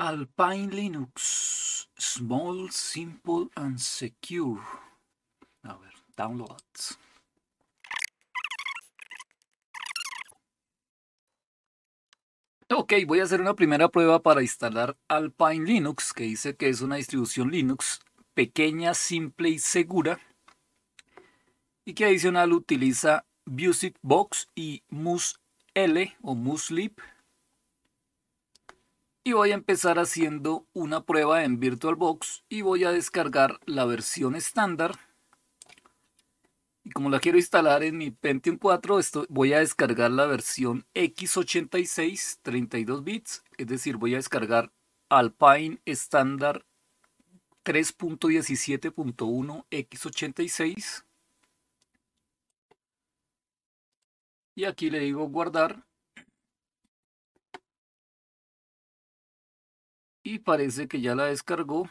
Alpine Linux, small, simple and secure. A ver, downloads. Ok, voy a hacer una primera prueba para instalar Alpine Linux, que dice que es una distribución Linux pequeña, simple y segura, y que adicional utiliza Music y MusL o MusLib y voy a empezar haciendo una prueba en VirtualBox y voy a descargar la versión estándar y como la quiero instalar en mi Pentium 4 voy a descargar la versión x86 32 bits es decir voy a descargar Alpine estándar 3.17.1 x86 y aquí le digo guardar Y parece que ya la descargó.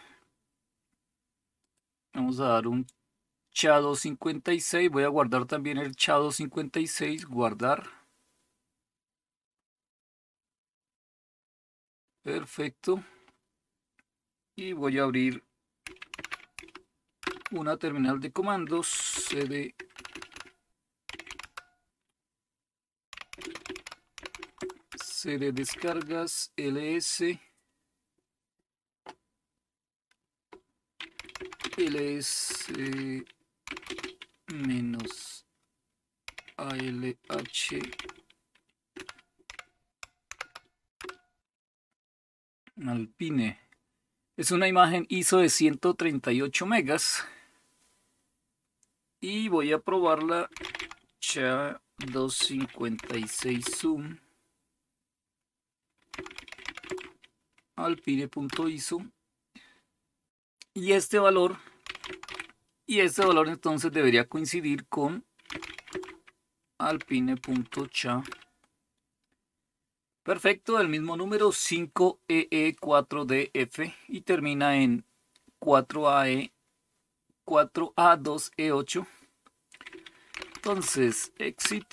Vamos a dar un chado 56. Voy a guardar también el Chado 56. Guardar. Perfecto. Y voy a abrir una terminal de comandos cd cd descargas ls ls es eh, menos ALH Alpine. Es una imagen ISO de 138 megas. Y voy a probarla cha 256 zoom alpine.iso y este valor, y este valor entonces debería coincidir con alpine.cha. Perfecto, el mismo número 5EE4DF y termina en 4AE 4A2E8. Entonces, exit.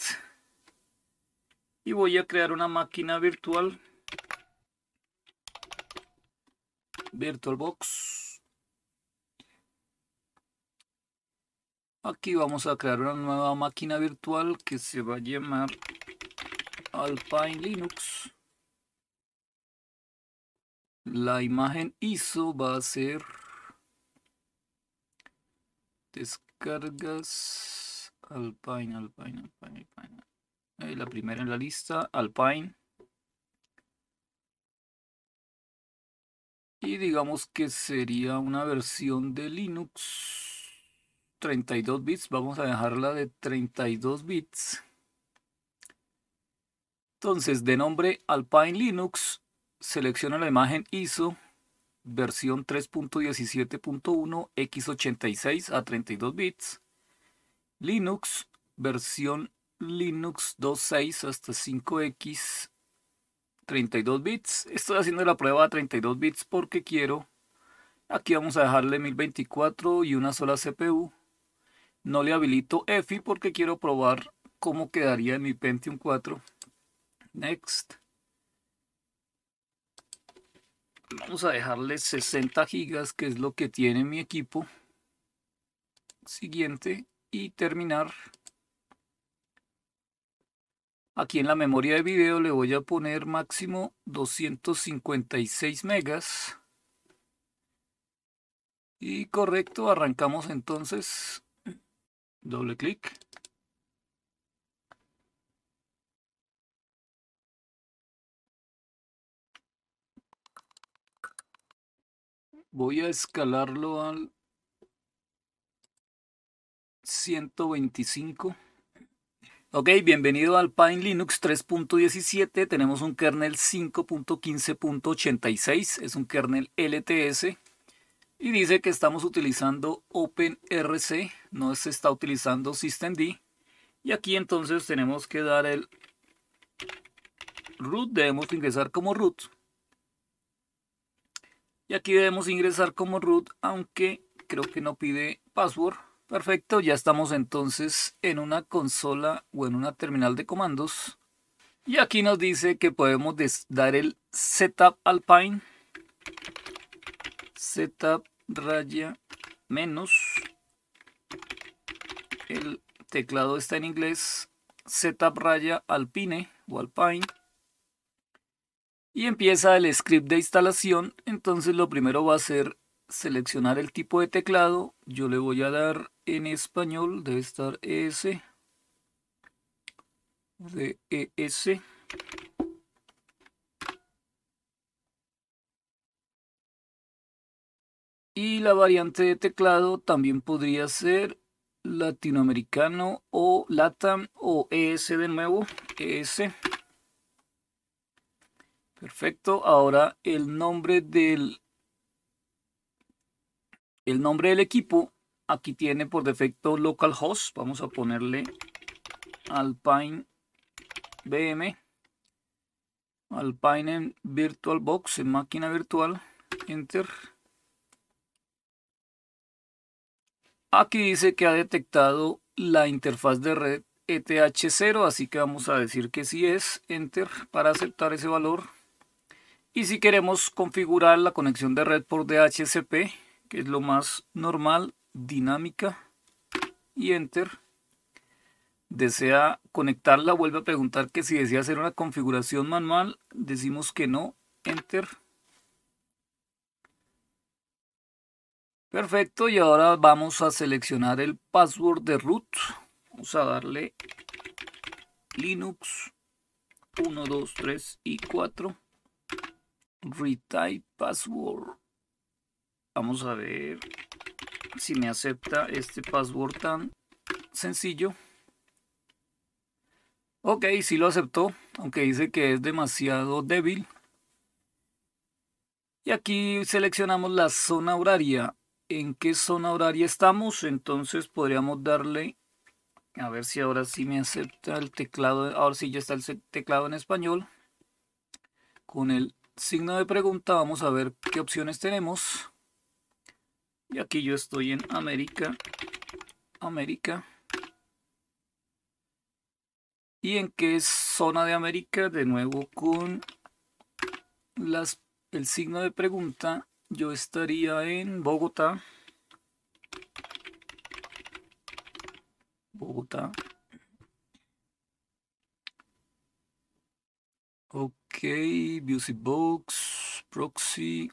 Y voy a crear una máquina virtual. VirtualBox. Aquí vamos a crear una nueva máquina virtual que se va a llamar Alpine Linux. La imagen ISO va a ser descargas Alpine, Alpine, Alpine, Alpine. Eh, la primera en la lista, Alpine. Y digamos que sería una versión de Linux 32 bits. Vamos a dejarla de 32 bits. Entonces, de nombre Alpine Linux, selecciono la imagen ISO versión 3.17.1 x86 a 32 bits. Linux versión Linux 2.6 hasta 5x 32 bits. Estoy haciendo la prueba a 32 bits porque quiero. Aquí vamos a dejarle 1024 y una sola CPU. No le habilito EFI porque quiero probar cómo quedaría en mi Pentium 4. Next. Vamos a dejarle 60 gigas, que es lo que tiene mi equipo. Siguiente. Y terminar. Aquí en la memoria de video le voy a poner máximo 256 megas. Y correcto, arrancamos entonces doble clic. Voy a escalarlo al 125. Ok, bienvenido al Pine Linux 3.17. Tenemos un kernel 5.15.86. Es un kernel LTS y dice que estamos utilizando OpenRC, no se está utilizando systemd. Y aquí entonces tenemos que dar el root, debemos ingresar como root. Y aquí debemos ingresar como root, aunque creo que no pide password. Perfecto, ya estamos entonces en una consola o en una terminal de comandos. Y aquí nos dice que podemos dar el setup alpine setup raya menos el teclado está en inglés setup raya alpine o alpine y empieza el script de instalación entonces lo primero va a ser seleccionar el tipo de teclado yo le voy a dar en español debe estar ES de e Y la variante de teclado también podría ser latinoamericano o LATAM o ES de nuevo, ES. Perfecto, ahora el nombre del el nombre del equipo aquí tiene por defecto localhost, vamos a ponerle Alpine VM Alpine en VirtualBox en máquina virtual, enter Aquí dice que ha detectado la interfaz de red ETH0, así que vamos a decir que sí es Enter para aceptar ese valor. Y si queremos configurar la conexión de red por DHCP, que es lo más normal, dinámica, y Enter. Desea conectarla, vuelve a preguntar que si desea hacer una configuración manual, decimos que no, Enter. Perfecto, y ahora vamos a seleccionar el password de root. Vamos a darle Linux 1, 2, 3 y 4. Retype password. Vamos a ver si me acepta este password tan sencillo. Ok, sí lo aceptó, aunque dice que es demasiado débil. Y aquí seleccionamos la zona horaria en qué zona horaria estamos, entonces podríamos darle, a ver si ahora sí me acepta el teclado, ahora sí ya está el teclado en español. Con el signo de pregunta vamos a ver qué opciones tenemos. Y aquí yo estoy en América, América. Y en qué zona de América, de nuevo con las, el signo de pregunta, yo estaría en Bogotá. Bogotá. Ok, Music Proxy.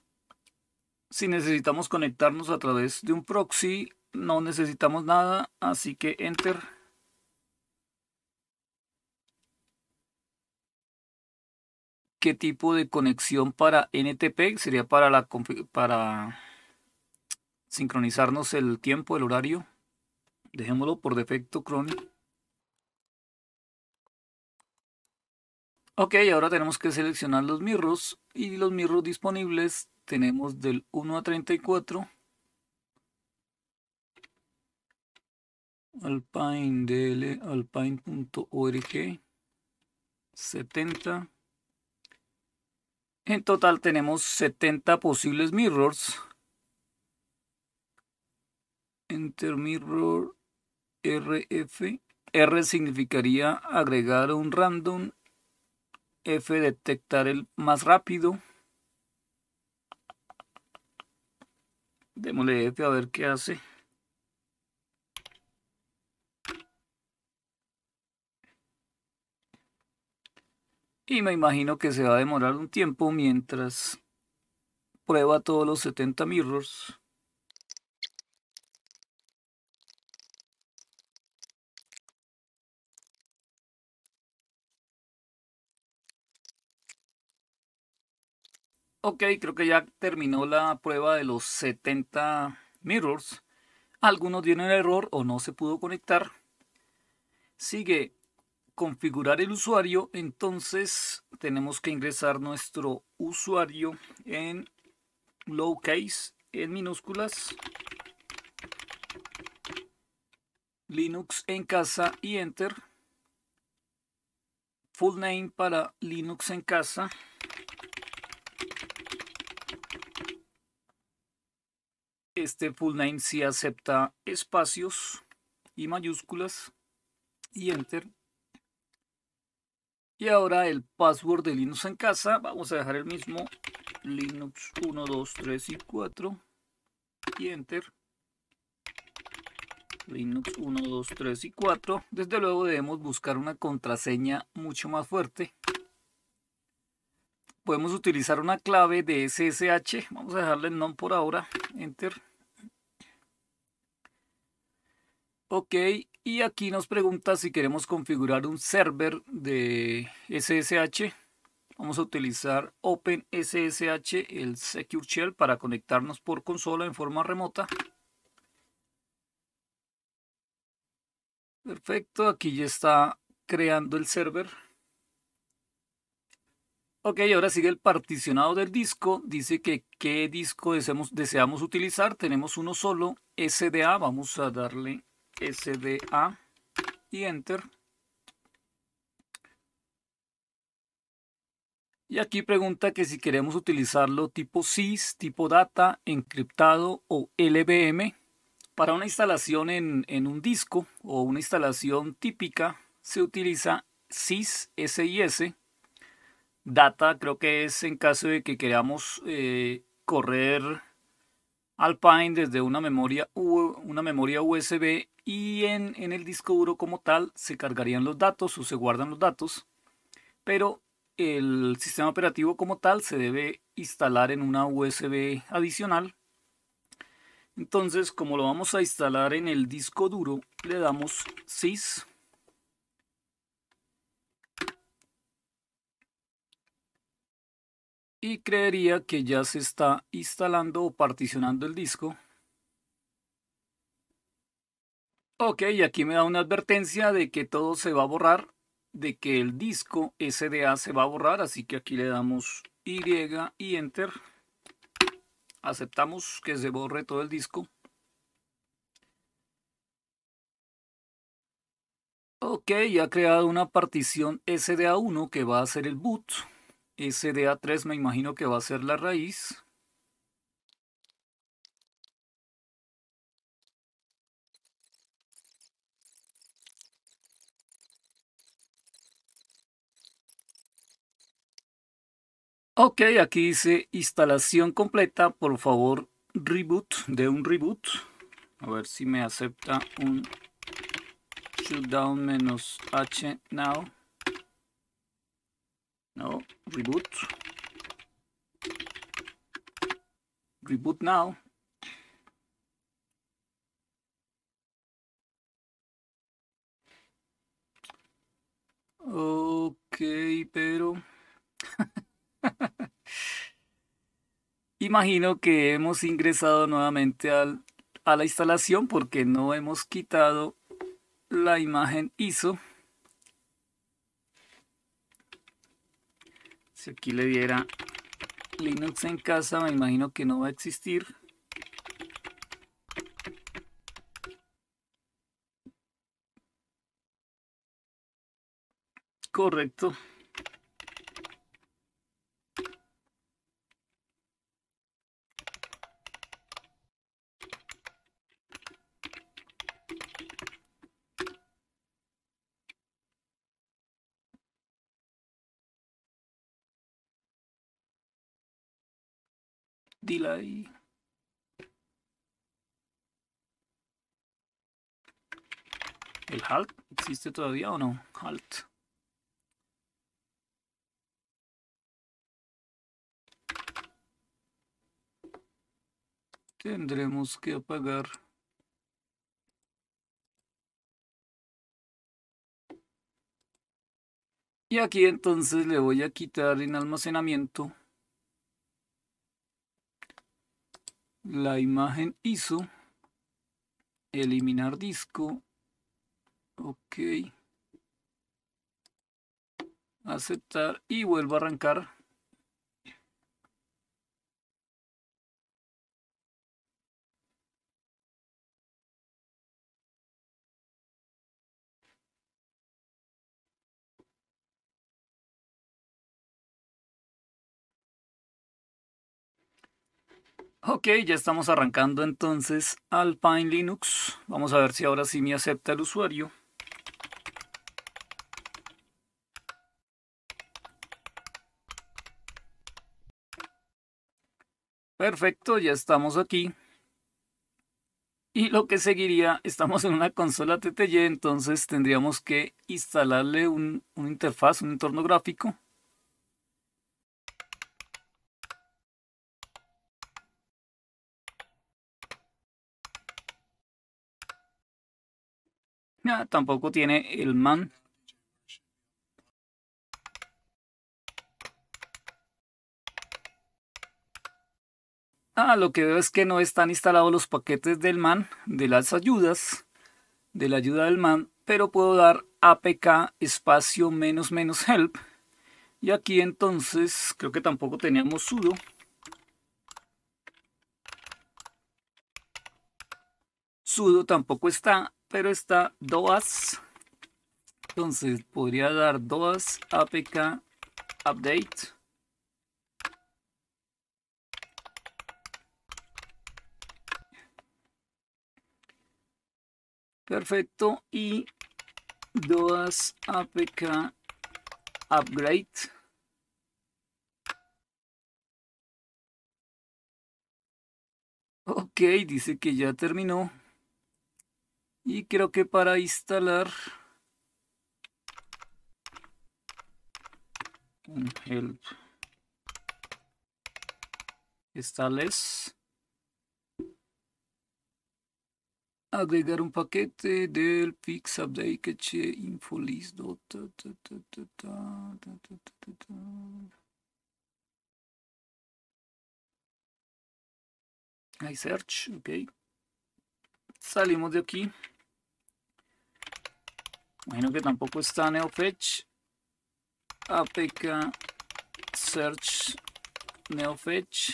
Si necesitamos conectarnos a través de un proxy, no necesitamos nada, así que Enter. qué tipo de conexión para NTP sería para la para sincronizarnos el tiempo, el horario. Dejémoslo por defecto Chrome. Ok, ahora tenemos que seleccionar los mirros y los mirros disponibles tenemos del 1 a 34. Alpine alpine.org 70 en total tenemos 70 posibles mirrors. Enter mirror RF. R significaría agregar un random. F detectar el más rápido. Démosle F a ver qué hace. Y me imagino que se va a demorar un tiempo mientras prueba todos los 70 mirrors. Ok, creo que ya terminó la prueba de los 70 mirrors. Algunos dieron error o no se pudo conectar. Sigue configurar el usuario, entonces tenemos que ingresar nuestro usuario en lowcase, en minúsculas, Linux en casa y Enter. Full name para Linux en casa. Este full name sí acepta espacios y mayúsculas y Enter. Y ahora el password de Linux en casa. Vamos a dejar el mismo. Linux 1, 2, 3 y 4. Y Enter. Linux 1, 2, 3 y 4. Desde luego debemos buscar una contraseña mucho más fuerte. Podemos utilizar una clave de SSH. Vamos a dejarle el non por ahora. Enter. Ok, y aquí nos pregunta si queremos configurar un server de SSH. Vamos a utilizar OpenSSH, el Secure Shell, para conectarnos por consola en forma remota. Perfecto, aquí ya está creando el server. Ok, ahora sigue el particionado del disco. Dice que qué disco deseamos, deseamos utilizar. Tenemos uno solo, SDA. Vamos a darle SDA y Enter. Y aquí pregunta que si queremos utilizarlo tipo SIS, tipo data, encriptado o LVM. Para una instalación en, en un disco o una instalación típica se utiliza SIS, SIS. Data creo que es en caso de que queramos eh, correr Alpine desde una memoria, una memoria USB y en, en, el disco duro como tal se cargarían los datos o se guardan los datos, pero el sistema operativo como tal se debe instalar en una USB adicional. Entonces, como lo vamos a instalar en el disco duro, le damos sys y creería que ya se está instalando o particionando el disco. Ok, y aquí me da una advertencia de que todo se va a borrar, de que el disco SDA se va a borrar, así que aquí le damos Y y Enter. Aceptamos que se borre todo el disco. Ok, ya ha creado una partición SDA1 que va a ser el boot. SDA3 me imagino que va a ser la raíz. Ok, aquí dice instalación completa, por favor, reboot, de un reboot. A ver si me acepta un shutdown-h now. No, reboot. Reboot now. Ok, pero... Imagino que hemos ingresado nuevamente al, a la instalación porque no hemos quitado la imagen ISO. Si aquí le diera Linux en casa, me imagino que no va a existir. Correcto. ¿El halt existe todavía o no? Halt. Tendremos que apagar. Y aquí entonces le voy a quitar en almacenamiento. la imagen ISO, eliminar disco, ok, aceptar y vuelvo a arrancar Ok, ya estamos arrancando entonces Pine Linux. Vamos a ver si ahora sí me acepta el usuario. Perfecto, ya estamos aquí. Y lo que seguiría, estamos en una consola TTY, entonces tendríamos que instalarle un, una interfaz, un entorno gráfico. Ya ah, tampoco tiene el man. Ah, lo que veo es que no están instalados los paquetes del man, de las ayudas, de la ayuda del man, pero puedo dar apk espacio menos menos help. Y aquí entonces, creo que tampoco teníamos sudo. Sudo tampoco está, pero está DOAS. Entonces podría dar DOAS APK update. Perfecto. Y DOAS APK upgrade. Ok, dice que ya terminó. Y creo que para instalar un help instales agregar un paquete del fix update Que info list I search ok salimos de aquí Imagino que tampoco está NeoFetch. APK Search NeoFetch.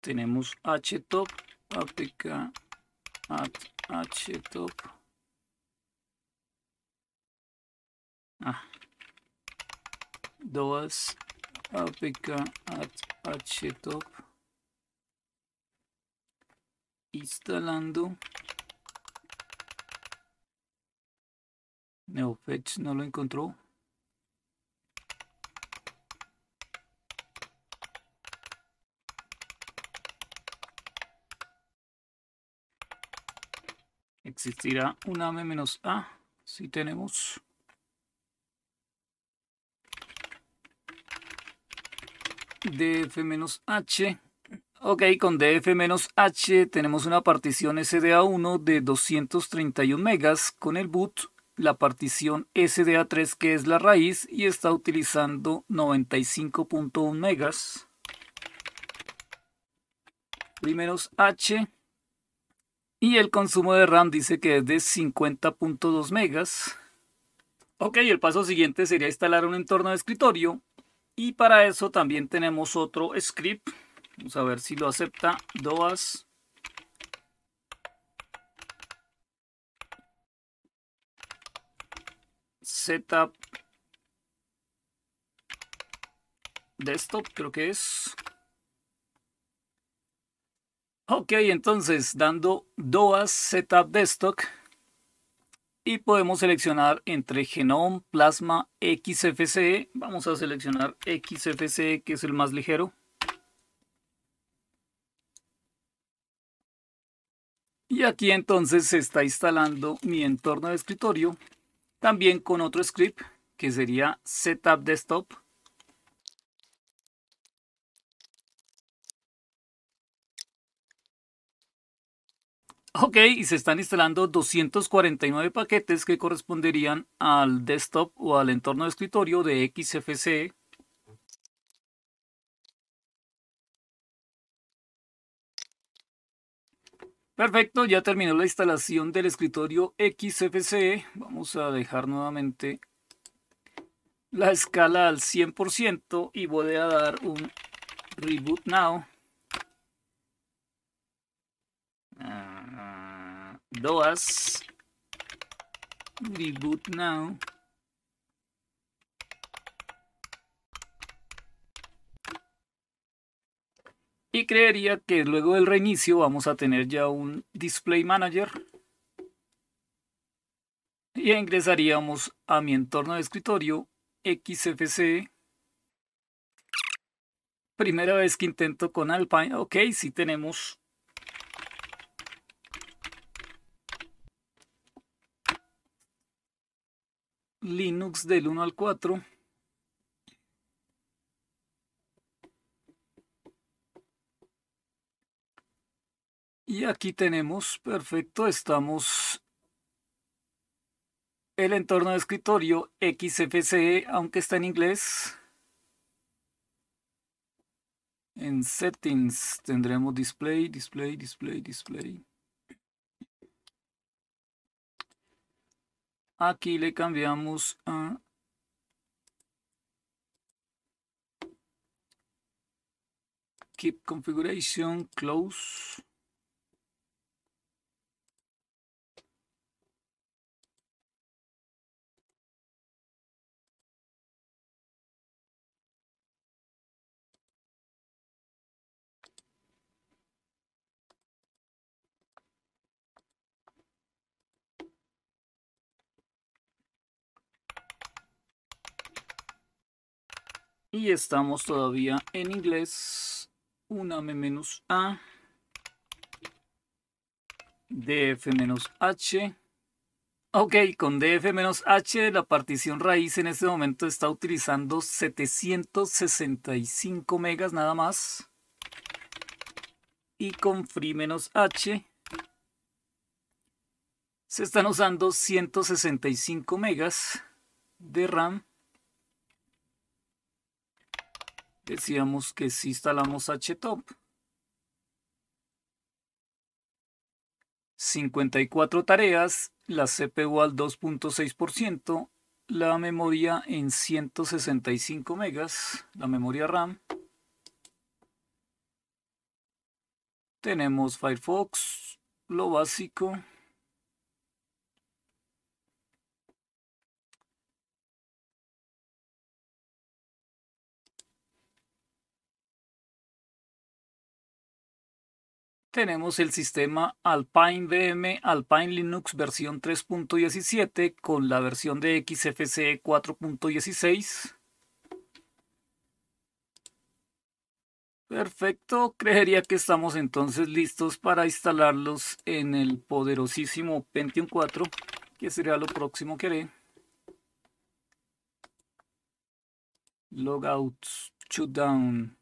Tenemos htop, apk, at htop. Ah, dos apk at instalando Neofetch no lo encontró existirá una m-a si tenemos df h. Ok, con df h tenemos una partición SDA1 de 231 megas con el boot, la partición SDA3 que es la raíz y está utilizando 95.1 megas. Primeros h. Y el consumo de RAM dice que es de 50.2 megas. Ok, el paso siguiente sería instalar un entorno de escritorio y para eso también tenemos otro script. Vamos a ver si lo acepta. Doas. Setup. Desktop creo que es. Ok, entonces dando Doas Setup Desktop y podemos seleccionar entre Genome, Plasma, XFCE. Vamos a seleccionar XFCE que es el más ligero. Y aquí entonces se está instalando mi entorno de escritorio, también con otro script que sería Setup Desktop. Ok, y se están instalando 249 paquetes que corresponderían al desktop o al entorno de escritorio de XFCE Perfecto, ya terminó la instalación del escritorio XFCE. Vamos a dejar nuevamente la escala al 100% y voy a dar un reboot now. Ah. DOAS reboot now y creería que luego del reinicio vamos a tener ya un display manager y ingresaríamos a mi entorno de escritorio XFC primera vez que intento con Alpine ok si sí tenemos Linux del 1 al 4. Y aquí tenemos, perfecto, estamos el entorno de escritorio XFCE, aunque está en inglés. En settings tendremos display, display, display, display. Aquí le cambiamos a... Keep Configuration, Close. Y estamos todavía en inglés. Una M menos A. DF menos H. Ok, con DF menos H la partición raíz en este momento está utilizando 765 megas nada más. Y con free menos H se están usando 165 megas de RAM. decíamos que si instalamos htop 54 tareas, la CPU al 2.6%, la memoria en 165 megas, la memoria RAM. Tenemos Firefox, lo básico. tenemos el sistema Alpine VM Alpine Linux versión 3.17 con la versión de XFCE 4.16. Perfecto, creería que estamos entonces listos para instalarlos en el poderosísimo Pentium 4, que sería lo próximo que haré. Logout, shutdown.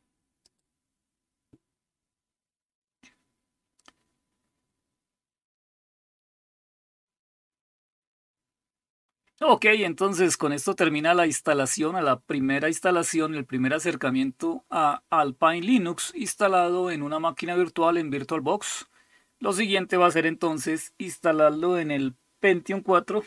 Ok, entonces con esto termina la instalación, a la primera instalación, el primer acercamiento a Alpine Linux instalado en una máquina virtual en VirtualBox. Lo siguiente va a ser entonces instalarlo en el Pentium 4